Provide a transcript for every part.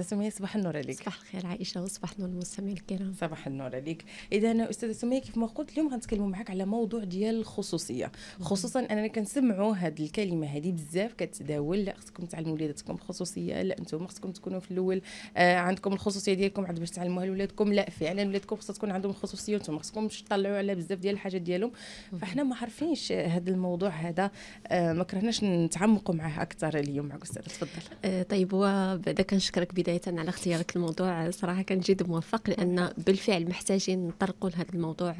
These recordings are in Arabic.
استاذه سميه صباح النور عليك صباح الخير عائشه وصباح النور المستمعين الكرام صباح النور عليك اذا استاذه سميه كيف ما قلت اليوم غنتكلموا معك على موضوع ديال الخصوصيه خصوصا اننا كنسمعوا هاد الكلمه هذه بزاف كتداول لا خصكم تعلموا وليداتكم الخصوصيه لا انتم خصكم تكونوا في الاول آه عندكم الخصوصيه ديالكم عاد باش تعلموها لولادكم لا فعلا ولادكم خصها تكون عندهم الخصوصيه وانتم خصكم تطلعوا على بزاف ديال الحاجات ديالهم فاحنا ما عارفينش هذا الموضوع هذا آه ما كرهناش نتعمقوا معاه اكثر اليوم معك استاذه تفضل آه طيب هو بعدا كنشكرك بدايه على اختيارك الموضوع صراحه كان جد موفق لان بالفعل محتاجين نطرقوا لهذا الموضوع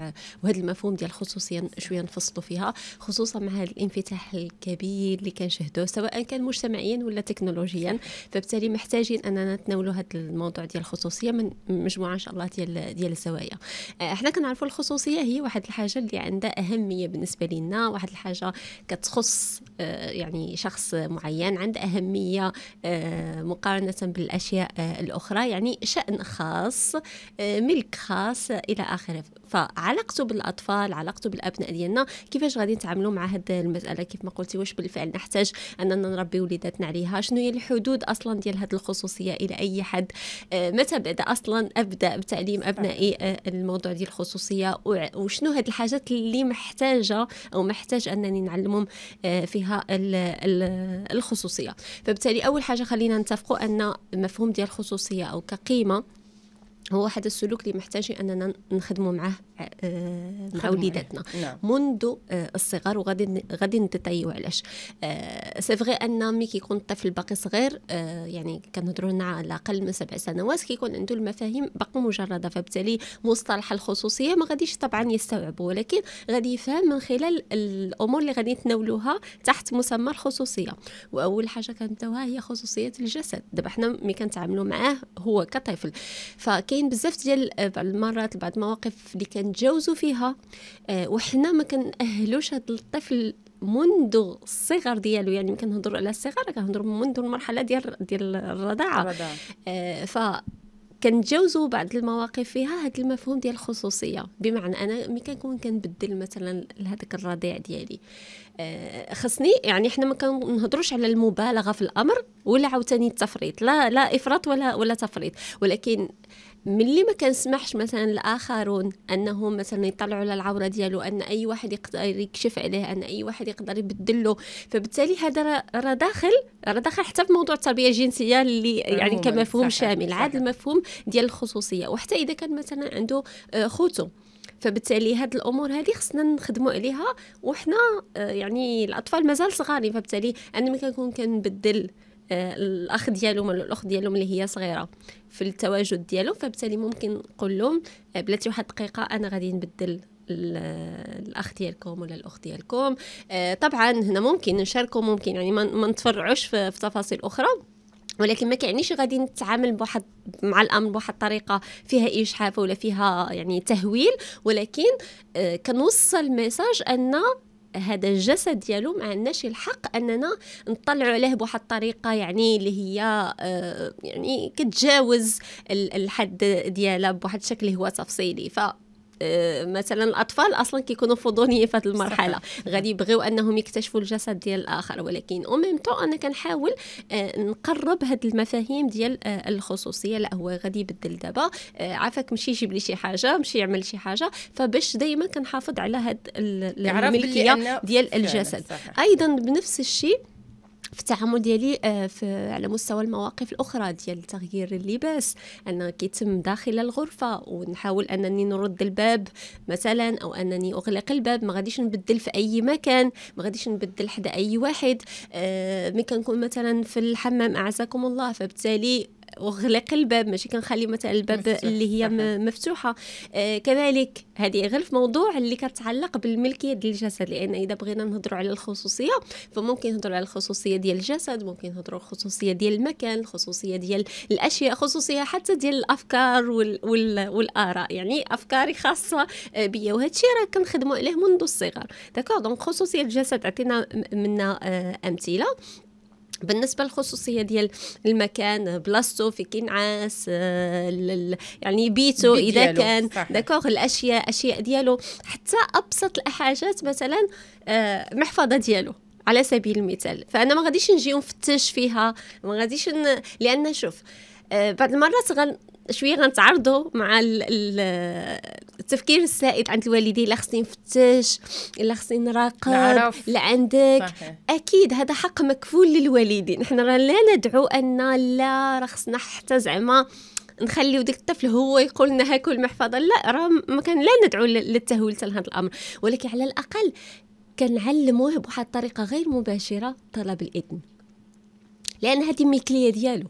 وهذا المفهوم ديال الخصوصيه شويه نفصلوا فيها خصوصا مع هذا الانفتاح الكبير اللي كنشهدوه سواء كان مجتمعيا ولا تكنولوجيا فبالتالي محتاجين اننا نتناولوا هذا الموضوع ديال الخصوصيه من مجموعه ان شاء الله ديال ديال الزوايا احنا كنعرفوا الخصوصيه هي واحد الحاجه اللي عندها اهميه بالنسبه لنا واحد الحاجه كتخص آه، يعني شخص معين عندها اهميه آه، مقارنه بالاشياء الأشياء آه، الأخرى يعني شأن خاص آه، ملك خاص إلى آخره فعلاقته بالاطفال علاقته بالابناء ديالنا كيفاش غادي نتعاملوا مع هذه المساله كيف ما قلتي واش بالفعل نحتاج اننا نربي وليداتنا عليها شنو هي الحدود اصلا ديال هذه الخصوصيه الى اي حد آه، متى بدا اصلا ابدا بتعليم ابنائي آه، الموضوع ديال الخصوصيه وشنو هاد الحاجات اللي محتاجه او محتاج انني نعلمهم آه، فيها الخصوصيه فبالتالي اول حاجه خلينا نتفقوا ان مفهوم ديال الخصوصيه او كقيمه هو هذا السلوك اللي محتاجين اننا نخدموا معاه مع وليداتنا نعم. منذ آه، الصغر وغادي غادي نتطيعوا علاش سي آه، فغي ان ملي كيكون الطفل باقي صغير آه، يعني كنهضروا هنا على اقل من سبع سنوات كيكون عنده المفاهيم باقي مجرده فبالتالي مصطلح الخصوصيه ما غاديش طبعا يستوعبه ولكن غادي يفهم من خلال الامور اللي غادي نتناولوها تحت مسمى الخصوصيه واول حاجه كنبداوها هي خصوصيه الجسد دابا حنا ملي كنتعاملوا معاه هو كطفل فك كاين بزاف ديال آه، بعض المرات بعض المواقف اللي كنتجاوزوا فيها آه، وحنا ما كنأهلوش هذا الطفل منذ الصغر ديالو يعني كنهضروا على الصغر كنهضروا منذ المرحله ديال ديال الرضاعه آه، ف كنتجاوزوا بعض المواقف فيها هذا المفهوم ديال الخصوصيه بمعنى انا ملي كنكون كنبدل مثلا لهذاك الرضيع ديالي خصني يعني حنا ما كنهضروش على المبالغه في الامر ولا عاوتاني التفريط لا لا افراط ولا ولا تفريط ولكن ملي ما كنسمحش مثلا الاخرون انهم مثلا يطلعوا على العوره ديالو ان اي واحد يقدر يكشف عليه ان اي واحد يقدر يبدل له فبالتالي هذا راه داخل راه داخل حتى في موضوع التربيه الجنسيه اللي يعني كمفهوم شامل عاد المفهوم ديال الخصوصيه وحتى اذا كان مثلا عنده آه، خوتو فبالتالي هاد الامور هذه خصنا نخدموا عليها وحنا آه، يعني الاطفال مازال صغارين فبالتالي انا ملي كنكون كنبدل الاخ ديالهم ولا الاخت ديالهم اللي هي صغيره في التواجد ديالهم فبالتالي ممكن نقول لهم بلاتي واحد الدقيقه انا غادي نبدل الاخ ديالكم ولا الاخت ديالكم آه، طبعا هنا ممكن نشاركوا ممكن يعني ما نتفرعوش في تفاصيل اخرى ولكن ما كيعنيش غادي نتعامل بواحد مع الامر بواحد الطريقه فيها اجحاف ولا فيها يعني تهويل ولكن آه، كنوصل ميساج ان هذا الجسد ديالو ما عندناش الحق اننا نطلعوا عليه بواحد الطريقه يعني اللي هي آه، يعني كتجاوز الحد ديالها بواحد الشكل هو تفصيلي ف آه، مثلا الاطفال اصلا كيكونوا فضوليين في هذه المرحله غادي يبغيو انهم يكتشفوا الجسد ديال الاخر ولكن او ميم طو انا كنحاول آه، نقرب هذه المفاهيم ديال آه، الخصوصيه لا هو غادي يبدل دابا عافاك مشي يجيب لي شي حاجه مشي يعمل شي حاجه فباش دايما كنحافظ على هذه الملكيه ديال الجسد ايضا بنفس الشيء في التعامل ديالي آه، في على مستوى المواقف الاخرى ديال تغيير اللباس انا كيتم داخل الغرفه ونحاول انني نرد الباب مثلا او انني اغلق الباب ما غاديش نبدل في اي مكان ما غاديش نبدل حدا اي واحد آه، ملي كنكون مثلا في الحمام اعزكم الله فبالتالي وغلق الباب ماشي كنخلي مثلا الباب اللي هي مفتوحه آه، كذلك هذه غير في موضوع اللي كتعلق بالملكيه ديال الجسد لان اذا بغينا نهضروا على الخصوصيه فممكن نهضروا على الخصوصيه ديال الجسد ممكن نهضروا على الخصوصيه ديال المكان الخصوصيه ديال الاشياء خصوصيه حتى ديال الافكار وال... وال... والاراء يعني افكاري خاصه آه، بيا وهذا الشيء راه كنخدموا عليه منذ الصغر داكوغ دونك خصوصيه الجسد عطينا منها آه، امثله بالنسبة للخصوصية ديال المكان بلاصتو في كينعاس آه، يعني بيتو إذا كان داكوغ الأشياء أشياء ديالو حتى أبسط الحاجات مثلا آه، محفظة ديالو على سبيل المثال فأنا ما غاديش نجي نفتش فيها ما غاديش ن... لأن شوف آه، بعض المرات غن شويه غنتعرضوا مع ال ال التفكير السائد عند الوالدين لا خصني نفتش لا خصني نراقب لا عندك اكيد هذا حق مكفول للوالدين حنا لا ندعو ان لا خصنا حتى زعما نخليو ديك الطفل هو يقول لنا هاكو المحفظه لا راه ما كان لا ندعو للتهويل حتى لهذا الامر ولكن على الاقل كنعلموه بواحد الطريقه غير مباشره طلب الاذن لان هذه ميكليه ديالو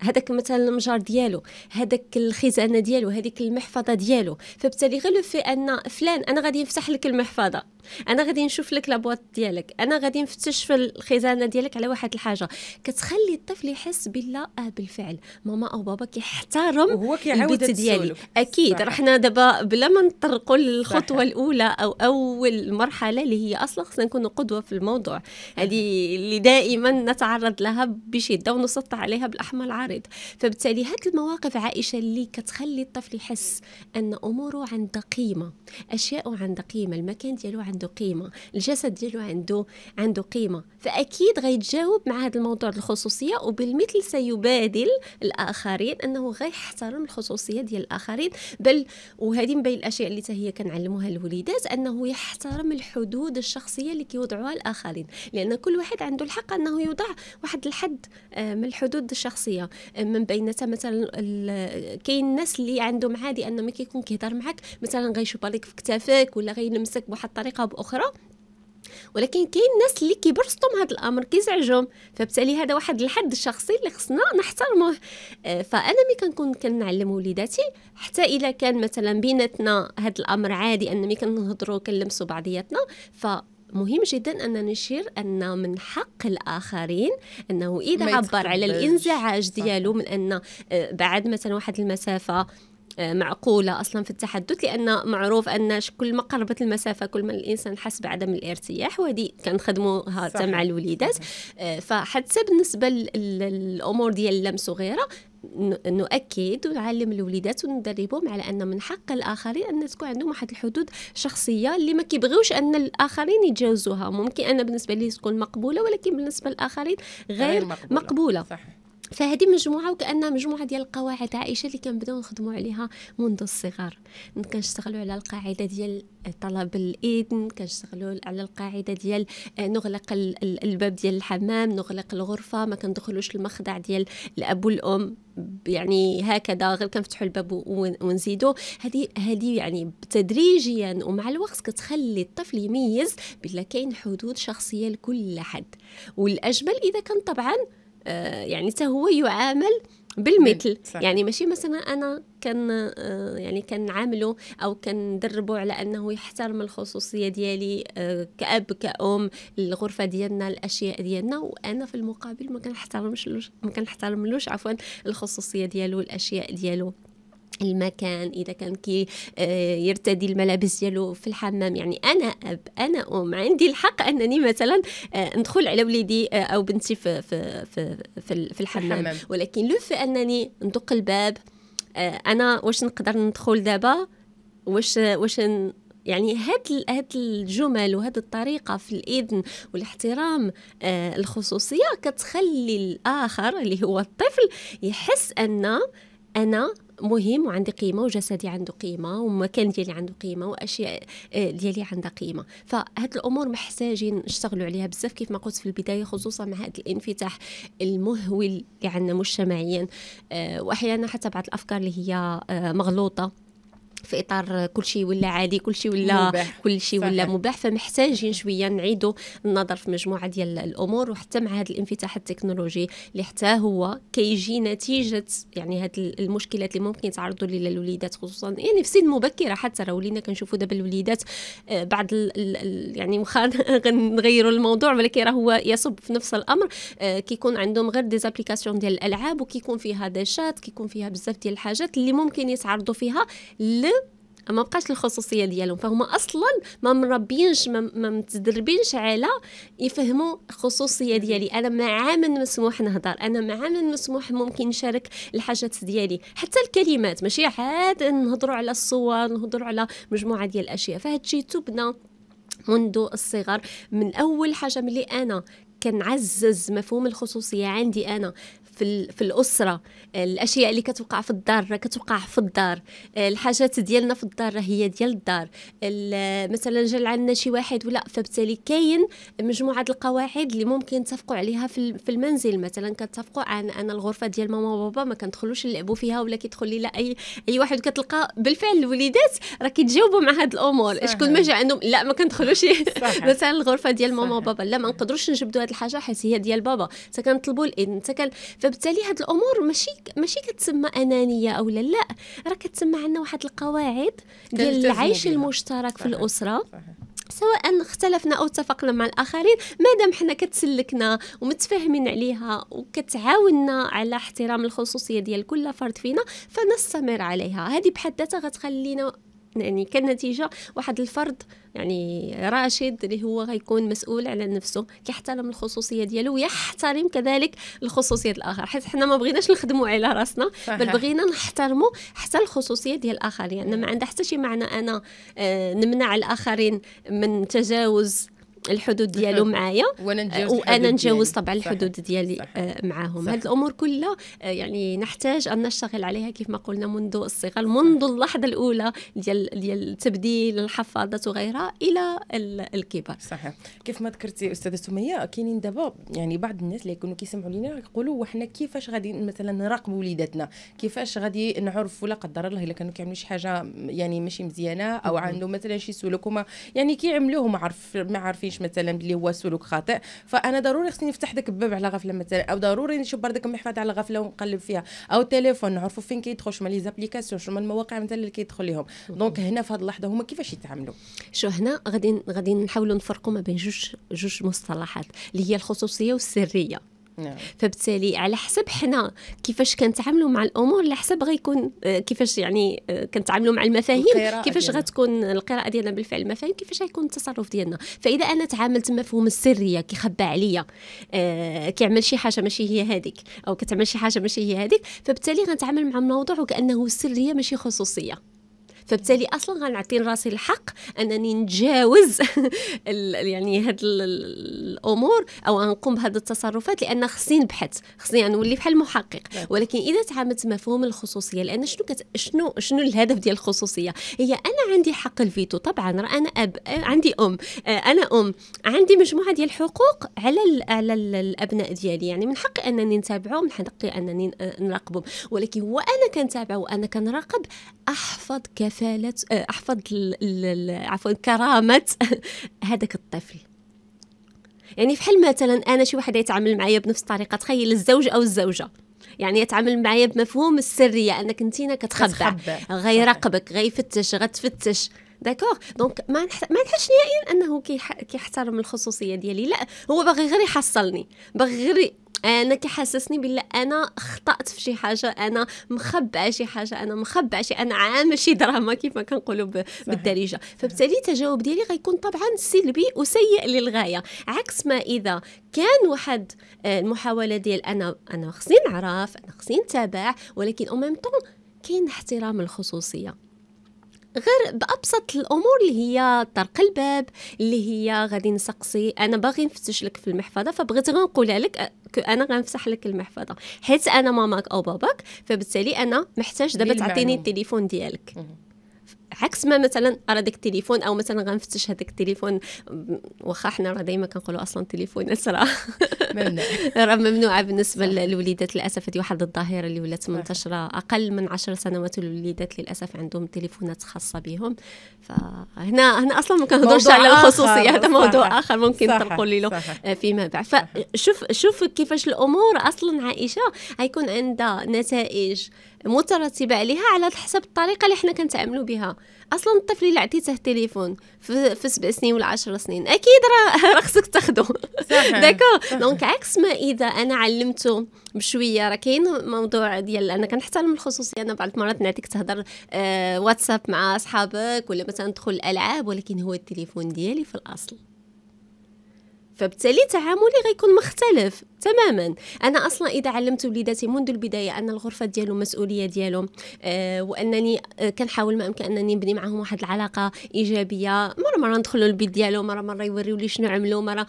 هذاك مثلا المجار ديالو هذاك الخزانه ديالو هذيك المحفظه ديالو فبالتالي غير لو في ان فلان انا غادي نفتح لك المحفظه انا غادي نشوف لك لابواط ديالك انا غادي نفتش في الخزانه ديالك على واحد الحاجه كتخلي الطفل يحس بالله آه بالفعل ماما او بابا كيحترم وهو كيعاود ديالي اكيد راه حنا دابا بلا ما نطرقوا للخطوه الاولى او اول مرحله اللي هي اصلا خصنا نكونوا قدوه في الموضوع هذه اللي دائما نتعرض لها بشده ونسطع عليها بالاحمر العربي المعارض فبالتالي هاد المواقف عائشه اللي كتخلي الطفل يحس ان اموره عندها قيمه اشياء عندها قيمه المكان ديالو عنده قيمه الجسد ديالو عنده عنده قيمه فاكيد غيتجاوب مع هذا الموضوع الخصوصيه وبالمثل سيبادل الاخرين انه غيحترم الخصوصيه ديال الاخرين بل وهذه من بين الاشياء اللي هي كنعلموها الوليدات انه يحترم الحدود الشخصيه اللي كيوضعوها الاخرين لان كل واحد عنده الحق انه يوضع واحد الحد آه، من الحدود الشخصيه من بيناتها مثلا كاين الناس اللي عندهم عادي انه ما كيكون كيهضر معك مثلا غيشوب عليك في كتافك ولا غيلمسك بواحد الطريقه باخرى ولكن كاين الناس اللي كيبرسطوا هذا الامر كيزعجهم فبالتالي هذا واحد الحد الشخصي اللي خصنا نحترمه آه، فانا ملي كنكون كنعلم وليداتي حتى الا كان مثلا بيناتنا هذا الامر عادي ان ملي كنهضروا كنلمسوا بعضياتنا ف مهم جدا أن نشير أن من حق الآخرين أنه إذا عبر على الانزعاج ديالو من أن آه، بعد مثلا واحد المسافة آه، معقولة أصلا في التحدث لأن معروف أن كل ما قربت المسافة كل ما الإنسان حس بعدم الارتياح وهذه كنخدموها حتى مع الوليدات آه، فحتى بالنسبة للأمور ديال اللمس وغيرها نؤكد ونعلم الوليدات وندربهم على ان من حق الاخرين ان تكون عندهم واحد الحدود شخصيه اللي ما كيبغيوش ان الاخرين يتجاوزوها ممكن انا بالنسبه لي تكون مقبوله ولكن بالنسبه للاخرين غير, غير مقبوله, مقبولة. صح. فهذه مجموعه وكانها مجموعه ديال القواعد عائشه اللي كنبداو نخدموا عليها منذ الصغر كنشتغلوا على القاعده ديال طلب الاذن كنشتغلوا على القاعده ديال آه، نغلق الباب ديال الحمام نغلق الغرفه ما كندخلوش المخدع ديال الاب والام يعني هكذا غير كنفتحوا الباب ونزيدوا هذه هذه يعني تدريجيا ومع الوقت كتخلي الطفل يميز بلا كاين حدود شخصيه لكل حد والاجمل اذا كان طبعا آه، يعني حتى هو يعامل بالمثل يعني ماشي مثلا انا كان آه، يعني كنعاملو او كندربو على انه يحترم الخصوصيه ديالي آه، كاب كام الغرفه ديالنا الاشياء ديالنا وانا في المقابل ما كنحترمش ما كنحترملوش عفوا الخصوصيه ديالو الاشياء ديالو المكان اذا كان كي آه، يرتدي الملابس ديالو في الحمام يعني انا اب انا ام عندي الحق انني مثلا آه، ندخل على وليدي آه، او بنتي في في في في, في الحمام. ولكن لو في انني ندق الباب انا واش نقدر ندخل دابا واش واش يعني هاد هاد الجمل وهاد الطريقه في الاذن والاحترام آه الخصوصيه كتخلي الاخر اللي هو الطفل يحس ان انا مهم وعندي قيمه وجسدي عنده قيمه ومكان ديالي عنده قيمه واشياء آه، ديالي عندها قيمه فهاد الامور محتاجين نشتغلوا عليها بزاف كيف ما قلت في البدايه خصوصا مع هذا الانفتاح المهول اللي عندنا مجتمعيا آه، واحيانا حتى بعض الافكار اللي هي آه، مغلوطه في اطار كل شيء ولا عادي كل شيء ولا مباح. كل شيء ولا مباح فمحتاجين شويه نعيدوا النظر في مجموعه ديال الامور وحتى مع هذا الانفتاح التكنولوجي اللي حتى هو كيجي نتيجه يعني هاد المشكلات اللي ممكن يتعرضوا لها الوليدات خصوصا يعني في سن مبكره حتى راه ولينا كنشوفوا دابا الوليدات آه، بعد الـ الـ يعني واخا غنغيروا الموضوع ولكن راه هو يصب في نفس الامر آه، كيكون عندهم غير ديزابليكاسيون ديال الالعاب وكيكون فيها داشات كيكون فيها بزاف ديال الحاجات اللي ممكن يتعرضوا فيها ما بقاش الخصوصيه ديالهم فهما اصلا ما مربينش ما, متدربينش على يفهموا الخصوصيه ديالي انا مع من مسموح نهضر انا مع من مسموح ممكن نشارك الحاجات ديالي حتى الكلمات ماشي عاد نهضروا على الصور نهضروا على مجموعه ديال الاشياء فهاد الشيء تبنى منذ الصغر من اول حاجه ملي انا كنعزز مفهوم الخصوصيه عندي انا في, في الاسره آه، الاشياء اللي كتوقع في الدار راه كتوقع في الدار آه، الحاجات ديالنا في الدار راه هي ديال الدار مثلا جا عندنا شي واحد ولا فبالتالي كاين مجموعه القواعد اللي ممكن نتفقوا عليها في المنزل مثلا كتفقوا عن انا الغرفه ديال ماما وبابا ما كندخلوش نلعبوا فيها ولا كيدخل لي لا اي اي واحد كتلقى بالفعل الوليدات راه كيتجاوبوا مع هاد الامور شكون ما جا عندهم لا ما كندخلوش مثلا الغرفه ديال ماما وبابا لا ما نقدروش نجبدوا هاد الحاجه حيت هي ديال بابا حتى كنطلبوا الاذن حتى فبالتالي هاد الامور ماشي ماشي كتسمى انانيه او لا لا راه كتسمى عندنا واحد القواعد ديال العيش المشترك في الاسره سواء اختلفنا او اتفقنا مع الاخرين ما دام حنا كتسلكنا ومتفاهمين عليها وكتعاوننا على احترام الخصوصيه ديال كل فرد فينا فنستمر عليها هذه بحد ذاتها غتخلينا يعني كنتيجه واحد الفرد يعني راشد اللي هو غيكون مسؤول على نفسه كيحترم الخصوصيه ديالو ويحترم كذلك الخصوصيه الاخر حيت حنا ما بغيناش نخدموا على راسنا بل بغينا نحترموا حتى الخصوصيه ديال الاخرين يعني ما عندها حتى شي معنى انا آه، نمنع الاخرين من تجاوز الحدود ديالو معايا وانا آه، نجاوز طبعا الحدود ديالي آه، معاهم هذه الامور كلها آه، يعني نحتاج ان نشتغل عليها كيف ما قلنا منذ الصغر منذ اللحظه الاولى ديال ديال تبديل الحفاضات وغيرها الى الكبر صحيح كيف ما ذكرتي استاذه سميه كاينين دابا يعني بعض الناس اللي يكونوا كيسمعوا لينا يقولوا وحنا كيفاش غادي مثلا نراقبوا وليداتنا كيفاش غادي نعرفوا لا قدر الله الا كانوا كيعملوا شي حاجه يعني ماشي مزيانه او عندهم مثلا شي سلوك يعني كيعملوه ما عارف ما عارفينش كنعرفش مثلا بلي هو سلوك خاطئ فانا ضروري خصني نفتح داك الباب على غفله مثلا او ضروري نشوف داك المحفظه على غفله ونقلب فيها او التليفون نعرفوا فين كيدخل شمال لي زابليكاسيون شمال المواقع مثلا اللي كيدخل لهم دونك هنا في هذه اللحظه هما كيفاش يتعاملوا شو هنا غادي غادي نحاولوا نفرقوا ما بين جوج جوج مصطلحات اللي هي الخصوصيه والسريه نعم. فبالتالي على حسب حنا كيفاش كنتعاملوا مع الامور على حسب غيكون آه، كيفاش يعني آه، كنتعاملوا مع المفاهيم كيفاش غتكون القراءه ديالنا بالفعل المفاهيم كيفاش غيكون التصرف ديالنا فاذا انا تعاملت مفهوم السريه كيخبى عليا آه، كيعمل شي حاجه ماشي هي هذيك او كتعمل شي حاجه ماشي هي هذيك فبالتالي غنتعامل مع الموضوع وكانه سريه ماشي خصوصيه فبالتالي اصلا غنعطي راسي الحق انني نتجاوز يعني هاد الامور او نقوم بهاد التصرفات لان خصني نبحث خصني يعني نولي بحال محقق نعم. ولكن اذا تعاملت مفهوم الخصوصيه لان شنو كت... شنو شنو الهدف ديال الخصوصيه هي انا عندي حق الفيتو طبعا راه انا اب عندي ام آه، انا ام عندي مجموعه ديال الحقوق على ال... على الابناء ديالي يعني من حقي انني نتابعهم من حقي انني نراقبهم ولكن وانا كنتابع وانا كنراقب احفظ كيف كفاله آه، أحفظ عفوا كرامة هذاك الطفل يعني فحال مثلا أنا شي واحد يتعامل معايا بنفس الطريقة تخيل الزوج أو الزوجة يعني يتعامل معايا بمفهوم السريه انك انتينا كتخبع غيراقبك غيفتش غتفتش داكوغ دونك ما نح... ما نحسش نهائيا انه كيحترم الخصوصيه ديالي لا هو باغي غير يحصلني باغي غير انا كيحسسني بالله انا خطات في شي حاجه انا مخبع شي حاجه انا مخبع شي انا عامل شي دراما كيف ما كنقولوا بالدارجه فبالتالي التجاوب ديالي غيكون طبعا سلبي وسيء للغايه عكس ما اذا كان واحد آه، المحاوله ديال انا انا خصني نعرف انا خصني نتابع ولكن او ميم كاين احترام الخصوصيه غير بابسط الامور اللي هي طرق الباب اللي هي غادي نسقسي انا باغي نفتش لك في المحفظه فبغيت غنقولها لك آه، انا غنفسح لك المحفظه حيت انا ماماك او باباك فبالتالي انا محتاج دابا تعطيني التليفون ديالك عكس ما مثلا راه داك التليفون او مثلا غنفتش هذاك التليفون واخا حنا راه دائما كنقولوا اصلا التليفون اسرع راه ممنوعه بالنسبه للوليدات للاسف هذه واحد الظاهره اللي ولات منتشره اقل من 10 سنوات الوليدات للاسف عندهم تليفونات خاصه بهم فهنا هنا اصلا ما كنهضرش على الخصوصيه هذا موضوع اخر ممكن نطرقوا له فيما بعد فشوف شوف كيفاش الامور اصلا عائشه غيكون عندها نتائج مترتبه عليها على حسب الطريقه اللي حنا كنتعاملوا بها اصلا الطفل اللي عطيته تليفون في, في سبع سنين ولا عشر سنين اكيد راه خصك تاخذه داكو دونك عكس ما اذا انا علمته بشويه راه كاين موضوع ديال انا كنحترم الخصوصيه انا بعض المرات نعطيك تهضر آه واتساب مع اصحابك ولا مثلا تدخل الالعاب ولكن هو التليفون ديالي في الاصل فبالتالي تعاملي غيكون مختلف تماما انا اصلا اذا علمت وليداتي منذ البدايه ان الغرفه ديالهم مسؤوليه ديالهم آه وانني آه كنحاول ما امكن انني نبني معهم واحد العلاقه ايجابيه مره مره ندخلوا البيت ديالهم مره مره يوريو لي شنو عملوا مره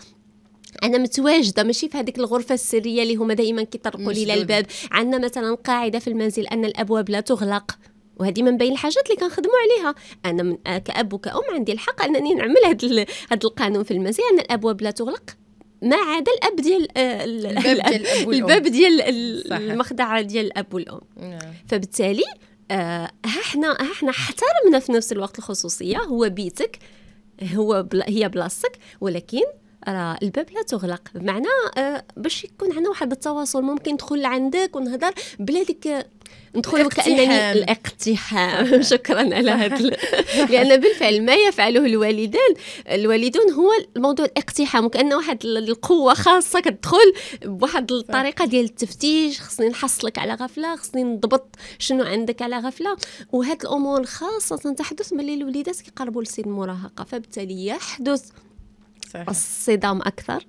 انا متواجده ماشي في هذيك الغرفه السريه اللي هما دائما كيطرقوا لي الباب عندنا مثلا قاعده في المنزل ان الابواب لا تغلق وهذه من بين الحاجات اللي كنخدموا عليها انا من كاب وكأم عندي الحق انني نعمل هذا القانون في المزيد ان الابواب لا تغلق ما عدا الاب ديال الباب ديال المخدعه ديال الاب والام نعم. فبالتالي ها حنا ها حنا احترمنا في نفس الوقت الخصوصيه هو بيتك هو بلا هي بلاصتك ولكن راه الباب لا تغلق بمعنى آه، باش يكون عندنا واحد التواصل ممكن ندخل لعندك ونهضر بلا ديك ندخل وكانني الاقتحام شكرا على هذا لان بالفعل ما يفعله الوالدان الوالدون هو الموضوع الاقتحام وكان واحد القوه خاصه كتدخل بواحد الطريقه ديال التفتيش خصني نحصلك على غفله خصني نضبط شنو عندك على غفله وهاد الامور خاصه تحدث ملي الوليدات كيقربوا لسن المراهقه فبالتالي يحدث صحيح. الصدام اكثر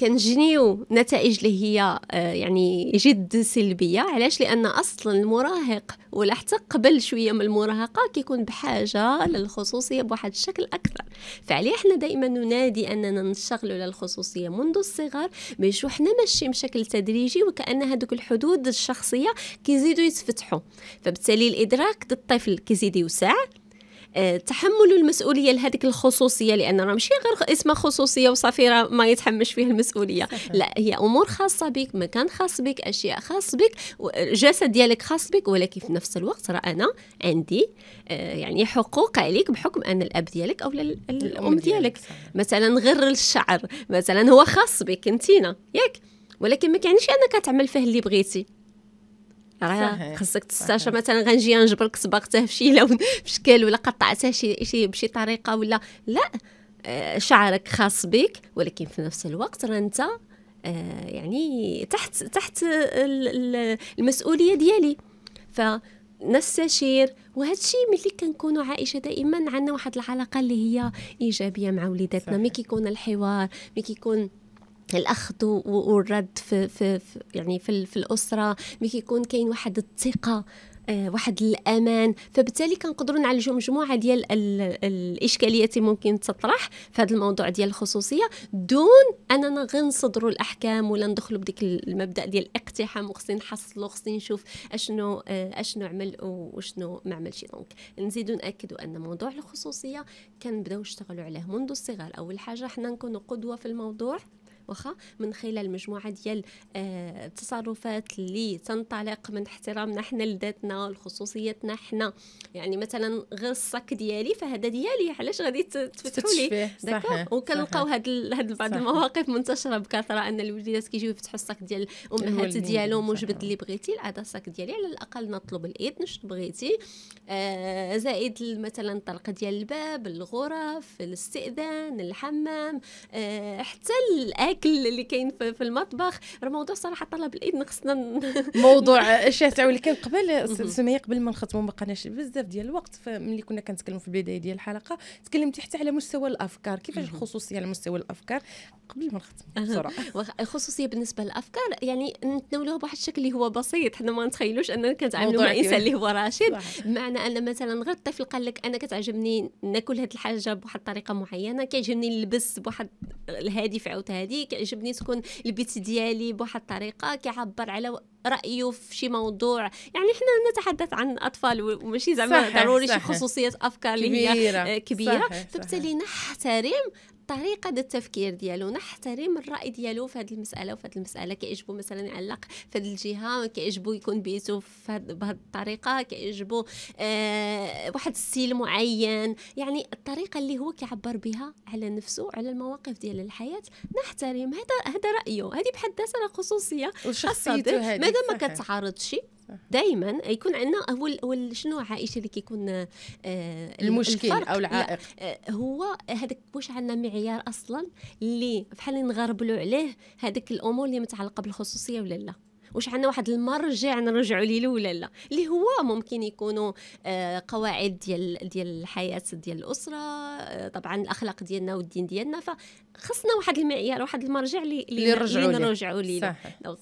كنجنيو نتائج اللي هي آه، يعني جد سلبيه علاش لان اصلا المراهق ولا حتى قبل شويه من المراهقه كيكون بحاجه للخصوصيه بواحد الشكل اكثر فعليه حنا دائما ننادي اننا نشتغلوا على الخصوصيه منذ الصغر باش حنا ماشي بشكل تدريجي وكان هذوك الحدود الشخصيه كيزيدوا يتفتحوا فبالتالي الادراك الطفل كيزيد يوسع آه، تحمل المسؤوليه لهذيك الخصوصيه لان راه ماشي غير اسمها خصوصيه وصافي راه ما يتحملش فيه المسؤوليه لا هي امور خاصه بك مكان خاص بك اشياء خاص بك جسد ديالك خاص بك ولكن في نفس الوقت راه انا عندي آه، يعني حقوق عليك بحكم ان الاب ديالك او الام ديالك مثلا غر الشعر مثلا هو خاص بك انتينا ياك ولكن ما كيعنيش انك تعمل فيه اللي بغيتي راه خصك تستاشر مثلا غنجي نجبرك صبغته شي لون بشكل ولا قطعته شي, شي بشي طريقه ولا لا آه، شعرك خاص بك ولكن في نفس الوقت راه انت آه، يعني تحت تحت المسؤوليه ديالي ف نستشير وهذا الشيء ملي كنكونوا عائشه دائما عندنا واحد العلاقه اللي هي ايجابيه مع وليداتنا ملي كيكون الحوار ملي كيكون الاخذ والرد في, في, في يعني في, في الاسره ملي كيكون كاين واحد الثقه آه، واحد الامان فبالتالي كنقدروا نعالجوا مجموعه ديال الاشكاليات اللي ممكن تطرح في هذا الموضوع ديال الخصوصيه دون اننا غير نصدروا الاحكام ولا ندخلوا بديك المبدا ديال الاقتحام وخصني نحصلوا خصني نشوف اشنو آه، اشنو عمل وشنو ما عملش دونك نزيدوا ناكدوا ان موضوع الخصوصيه كنبداو نشتغلوا عليه منذ الصغر اول حاجه حنا نكونوا قدوه في الموضوع واخا من خلال مجموعه ديال التصرفات آه، اللي تنطلق من احترامنا حنا لذاتنا لخصوصيتنا حنا يعني مثلا غير الصك ديالي فهذا ديالي علاش غادي تفتحوا لي داكوغ وكنلقاو هاد هاد بعض المواقف منتشره بكثره ان الوليدات كيجيو يفتحوا الصك ديال الامهات ديالهم وجبد اللي بغيتي هذا الصك ديالي على الاقل نطلب الاذن شنو بغيتي آه زائد مثلا الطرق ديال الباب الغرف الاستئذان الحمام آه حتى الاكل اللي كاين في المطبخ راه موضوع صراحه طلب الاذن خصنا موضوع تاعو اللي كان قبل سميه قبل ما نختموا ما بقناش بزاف ديال الوقت فملي كنا كنتكلموا في البدايه ديال الحلقه تكلمتي حتى على مستوى الافكار كيفاش الخصوصيه على مستوى الافكار قبل ما نختم بسرعه الخصوصيه بالنسبه للافكار يعني نتناولوها بواحد الشكل اللي هو بسيط حنا ما نتخيلوش اننا كنتعاملوا مع انسان اللي هو راشد بمعنى ان مثلا غير الطفل قال لك انا كتعجبني ناكل هذه الحاجه بواحد الطريقه معينه كيعجبني نلبس بواحد الهادف عاوت هادي كيعجبني تكون البيت ديالي بواحد الطريقه كيعبر على رايه في شي موضوع يعني حنا نتحدث عن اطفال وماشي زعما ضروري شي خصوصيات افكار كبيره كبيره فبالتالي نحترم طريقه التفكير ديالو نحترم الراي ديالو في هذه المساله وفي هذه المساله كيعجبو مثلا يعلق في هذه الجهه كيعجبو يكون بيتو بهذه الطريقه كيعجبو آه واحد السيل معين يعني الطريقه اللي هو كيعبر بها على نفسه على المواقف ديال الحياه نحترم هذا هذا رايه هذه بحد ذاتها خصوصيه خاصه مادام ما كتعارضش دائما يكون عندنا هو هو شنو عائشه اللي كيكون آه المشكل او العائق آه هو هذاك واش عندنا معيار اصلا اللي بحال نغربلو عليه هذيك الامور اللي متعلقه بالخصوصيه ولا لا واش عندنا واحد المرجع نرجعوا ليه ولا لا اللي هو ممكن يكونوا آه، قواعد ديال ديال الحياه ديال الاسره آه، طبعا الاخلاق ديالنا والدين ديالنا فخصنا واحد المعيار واحد المرجع اللي ليه نرجعوا ليه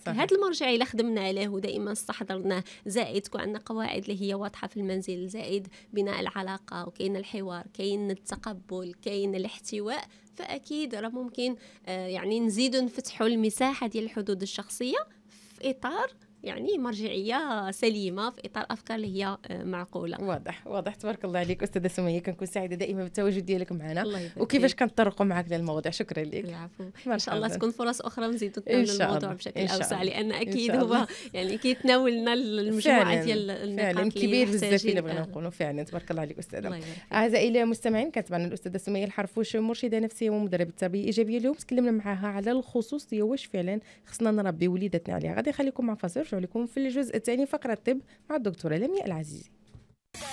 هذا المرجع الا خدمنا عليه ودائما استحضرناه زائد تكون عندنا قواعد اللي هي واضحه في المنزل زائد بناء العلاقه وكاين الحوار كاين التقبل كاين الاحتواء فاكيد راه ممكن آه، يعني نزيد نفتحوا المساحه ديال الحدود الشخصيه اطار يعني مرجعيه سليمه في اطار افكار اللي هي آه، معقوله واضح واضح تبارك الله عليك استاذه سميه كنكون سعيده دائما بالتواجد ديالك معنا وكيفاش كنطرقوا معك للمواضيع شكرا لك العفو ان شاء الله تكون فرص اخرى نزيدوا نكملوا الموضوع بشكل اوسع لان اكيد هو يعني كيتناولنا المجموعه ديال النقاط فعلا كبير بزاف اللي بغينا آه. نقولوا فعلا تبارك الله عليك استاذه اعزائي المستمعين كانت معنا الاستاذه سميه الحرفوش مرشده نفسيه ومدربه تربيه ايجابيه اليوم تكلمنا معها على الخصوصيه واش فعلا خصنا نربي وليداتنا عليها غادي نخليكم مع فاصل لكم في الجزء الثاني فقرة طب مع الدكتورة لمياء العزيزي داريا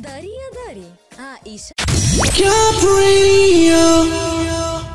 داري داريا داري عائشة